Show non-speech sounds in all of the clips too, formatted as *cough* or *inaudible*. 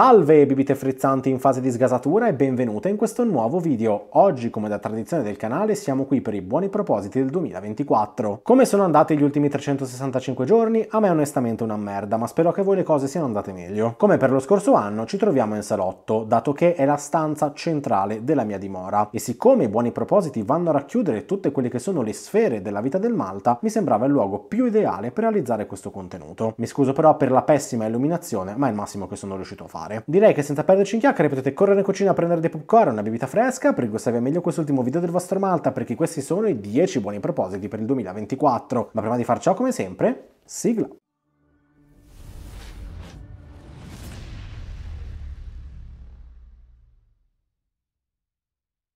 Salve bibite frizzanti in fase di sgasatura e benvenute in questo nuovo video. Oggi, come da tradizione del canale, siamo qui per i buoni propositi del 2024. Come sono andati gli ultimi 365 giorni? A me onestamente una merda, ma spero che voi le cose siano andate meglio. Come per lo scorso anno, ci troviamo in salotto, dato che è la stanza centrale della mia dimora. E siccome i buoni propositi vanno a racchiudere tutte quelle che sono le sfere della vita del Malta, mi sembrava il luogo più ideale per realizzare questo contenuto. Mi scuso però per la pessima illuminazione, ma è il massimo che sono riuscito a fare fare. Direi che senza perderci in chiacchiere potete correre in cucina a prendere dei popcorn, una bevita fresca, per gustarvi meglio quest'ultimo video del vostro Malta, perché questi sono i 10 buoni propositi per il 2024. Ma prima di far ciò, come sempre, sigla!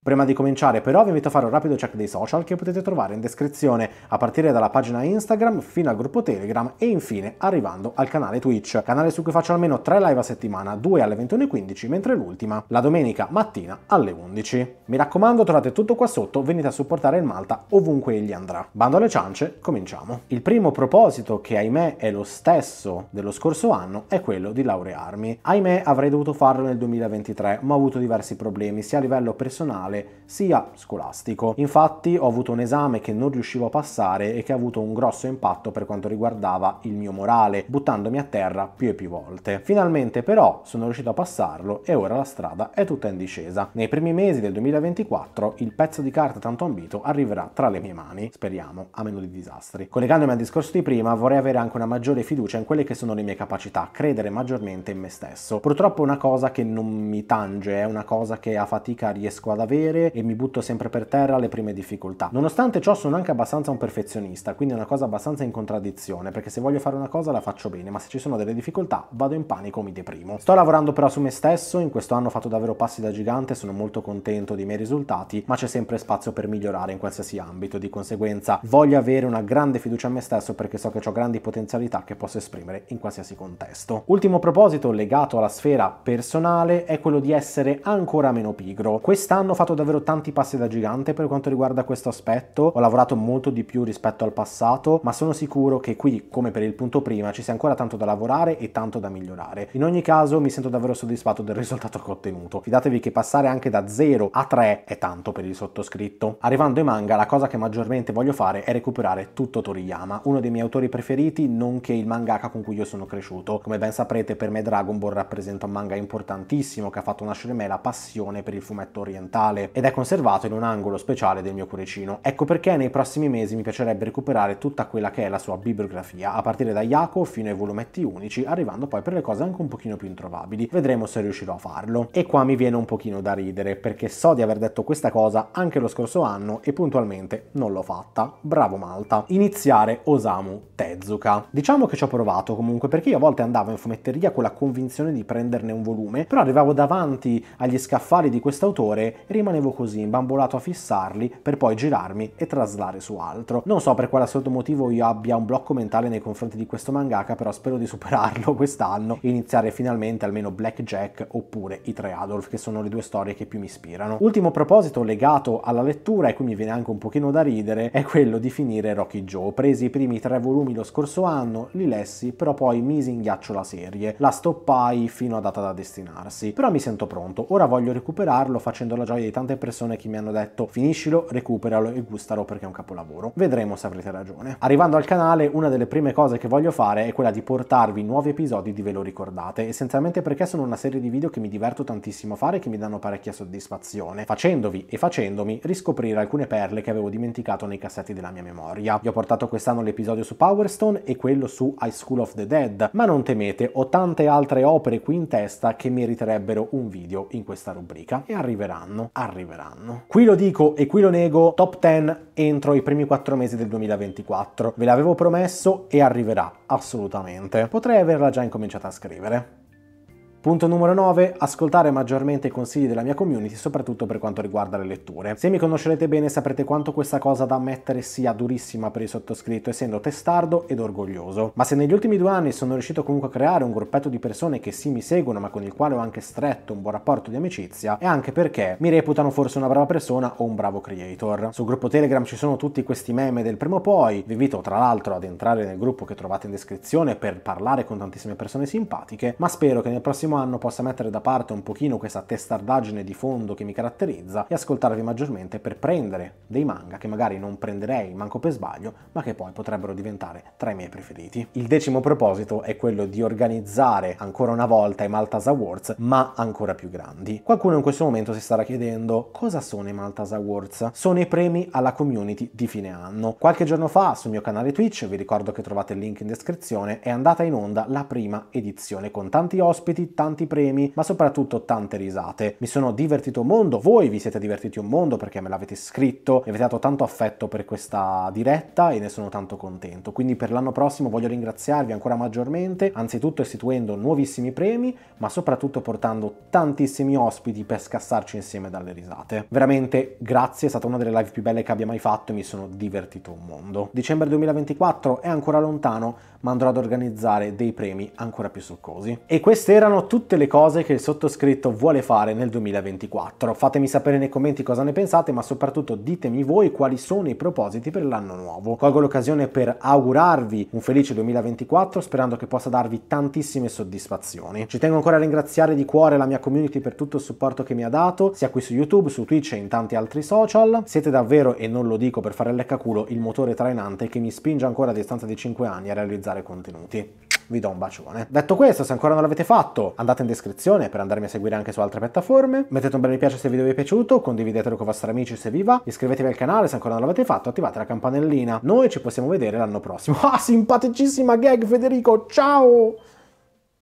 Prima di cominciare però vi invito a fare un rapido check dei social che potete trovare in descrizione a partire dalla pagina Instagram fino al gruppo Telegram e infine arrivando al canale Twitch, canale su cui faccio almeno 3 live a settimana, 2 alle 21.15 mentre l'ultima la domenica mattina alle 11. Mi raccomando trovate tutto qua sotto, venite a supportare il Malta ovunque egli andrà. Bando alle ciance, cominciamo. Il primo proposito che ahimè è lo stesso dello scorso anno è quello di laurearmi. Ahimè avrei dovuto farlo nel 2023 ma ho avuto diversi problemi sia a livello personale professionale sia scolastico. Infatti ho avuto un esame che non riuscivo a passare e che ha avuto un grosso impatto per quanto riguardava il mio morale, buttandomi a terra più e più volte. Finalmente però sono riuscito a passarlo e ora la strada è tutta in discesa. Nei primi mesi del 2024 il pezzo di carta tanto ambito arriverà tra le mie mani, speriamo, a meno di disastri. Collegandomi al discorso di prima vorrei avere anche una maggiore fiducia in quelle che sono le mie capacità, credere maggiormente in me stesso. Purtroppo è una cosa che non mi tange, è una cosa che a fatica riesco ad avere avere e mi butto sempre per terra alle prime difficoltà. Nonostante ciò sono anche abbastanza un perfezionista, quindi è una cosa abbastanza in contraddizione, perché se voglio fare una cosa la faccio bene, ma se ci sono delle difficoltà vado in panico, mi deprimo. Sto lavorando però su me stesso, in questo anno ho fatto davvero passi da gigante, sono molto contento dei miei risultati, ma c'è sempre spazio per migliorare in qualsiasi ambito, di conseguenza voglio avere una grande fiducia in me stesso perché so che ho grandi potenzialità che posso esprimere in qualsiasi contesto. Ultimo proposito legato alla sfera personale è quello di essere ancora meno pigro. Quest'anno ho fatto fatto davvero tanti passi da gigante per quanto riguarda questo aspetto, ho lavorato molto di più rispetto al passato, ma sono sicuro che qui, come per il punto prima, ci sia ancora tanto da lavorare e tanto da migliorare. In ogni caso mi sento davvero soddisfatto del risultato che ho ottenuto. Fidatevi che passare anche da 0 a 3 è tanto per il sottoscritto. Arrivando ai manga, la cosa che maggiormente voglio fare è recuperare tutto Toriyama, uno dei miei autori preferiti, nonché il mangaka con cui io sono cresciuto. Come ben saprete, per me Dragon Ball rappresenta un manga importantissimo che ha fatto nascere in me la passione per il fumetto orientale male ed è conservato in un angolo speciale del mio cuoricino. Ecco perché nei prossimi mesi mi piacerebbe recuperare tutta quella che è la sua bibliografia, a partire da Jaco fino ai volumetti unici, arrivando poi per le cose anche un pochino più introvabili. Vedremo se riuscirò a farlo. E qua mi viene un pochino da ridere, perché so di aver detto questa cosa anche lo scorso anno e puntualmente non l'ho fatta. Bravo Malta. Iniziare Osamu Tezuka. Diciamo che ci ho provato comunque, perché io a volte andavo in fumetteria con la convinzione di prenderne un volume, però arrivavo davanti agli scaffali di quest'autore e rimanevo rimanevo così, imbambolato a fissarli, per poi girarmi e traslare su altro. Non so per quale assurdo motivo io abbia un blocco mentale nei confronti di questo mangaka, però spero di superarlo *laughs* quest'anno e iniziare finalmente almeno Blackjack oppure I Tre Adolf, che sono le due storie che più mi ispirano. Ultimo proposito legato alla lettura, e qui mi viene anche un pochino da ridere, è quello di finire Rocky Joe. Presi i primi tre volumi lo scorso anno, li lessi, però poi misi in ghiaccio la serie. La stoppai fino a data da destinarsi. Però mi sento pronto, ora voglio recuperarlo facendo la gioia di tanti tante persone che mi hanno detto finiscilo, recuperalo e gustalo perché è un capolavoro. Vedremo se avrete ragione. Arrivando al canale, una delle prime cose che voglio fare è quella di portarvi nuovi episodi di Ve lo ricordate, essenzialmente perché sono una serie di video che mi diverto tantissimo a fare e che mi danno parecchia soddisfazione, facendovi e facendomi riscoprire alcune perle che avevo dimenticato nei cassetti della mia memoria. Vi ho portato quest'anno l'episodio su Powerstone e quello su High School of the Dead, ma non temete, ho tante altre opere qui in testa che meriterebbero un video in questa rubrica e arriveranno. Arriveranno arriveranno. Qui lo dico e qui lo nego, top 10 entro i primi 4 mesi del 2024. Ve l'avevo promesso e arriverà, assolutamente. Potrei averla già incominciata a scrivere. Punto numero 9, ascoltare maggiormente i consigli della mia community, soprattutto per quanto riguarda le letture. Se mi conoscerete bene saprete quanto questa cosa da ammettere sia durissima per il sottoscritto, essendo testardo ed orgoglioso. Ma se negli ultimi due anni sono riuscito comunque a creare un gruppetto di persone che sì mi seguono, ma con il quale ho anche stretto un buon rapporto di amicizia, è anche perché mi reputano forse una brava persona o un bravo creator. Sul gruppo Telegram ci sono tutti questi meme del primo o poi, vi invito tra l'altro ad entrare nel gruppo che trovate in descrizione per parlare con tantissime persone simpatiche, ma spero che nel prossimo prossimo anno possa mettere da parte un pochino questa testardaggine di fondo che mi caratterizza e ascoltarvi maggiormente per prendere dei manga che magari non prenderei manco per sbaglio, ma che poi potrebbero diventare tra i miei preferiti. Il decimo proposito è quello di organizzare ancora una volta i Maltese Awards, ma ancora più grandi. Qualcuno in questo momento si starà chiedendo cosa sono i Maltese Awards? Sono i premi alla community di fine anno. Qualche giorno fa sul mio canale Twitch, vi ricordo che trovate il link in descrizione, è andata in onda la prima edizione con tanti ospiti, tanti tanti premi, ma soprattutto tante risate. Mi sono divertito un mondo, voi vi siete divertiti un mondo perché me l'avete scritto e avete dato tanto affetto per questa diretta e ne sono tanto contento. Quindi per l'anno prossimo voglio ringraziarvi ancora maggiormente, anzitutto istituendo nuovissimi premi, ma soprattutto portando tantissimi ospiti per scassarci insieme dalle risate. Veramente grazie, è stata una delle live più belle che abbia mai fatto e mi sono divertito un mondo. Dicembre 2024 è ancora lontano, ma andrò ad organizzare dei premi ancora più succosi. E queste erano tutte le cose che il sottoscritto vuole fare nel 2024. Fatemi sapere nei commenti cosa ne pensate, ma soprattutto ditemi voi quali sono i propositi per l'anno nuovo. Colgo l'occasione per augurarvi un felice 2024, sperando che possa darvi tantissime soddisfazioni. Ci tengo ancora a ringraziare di cuore la mia community per tutto il supporto che mi ha dato, sia qui su YouTube, su Twitch e in tanti altri social. Siete davvero, e non lo dico per fare il leccaculo, il motore trainante che mi spinge ancora a distanza di 5 anni a realizzare contenuti vi do un bacione. Detto questo, se ancora non l'avete fatto, andate in descrizione per andarmi a seguire anche su altre piattaforme, mettete un bel mi piace se il video vi è piaciuto, condividetelo con i vostri amici se vi va, iscrivetevi al canale se ancora non l'avete fatto, attivate la campanellina. Noi ci possiamo vedere l'anno prossimo. *laughs* Ah, simpaticissima gag Federico, ciao!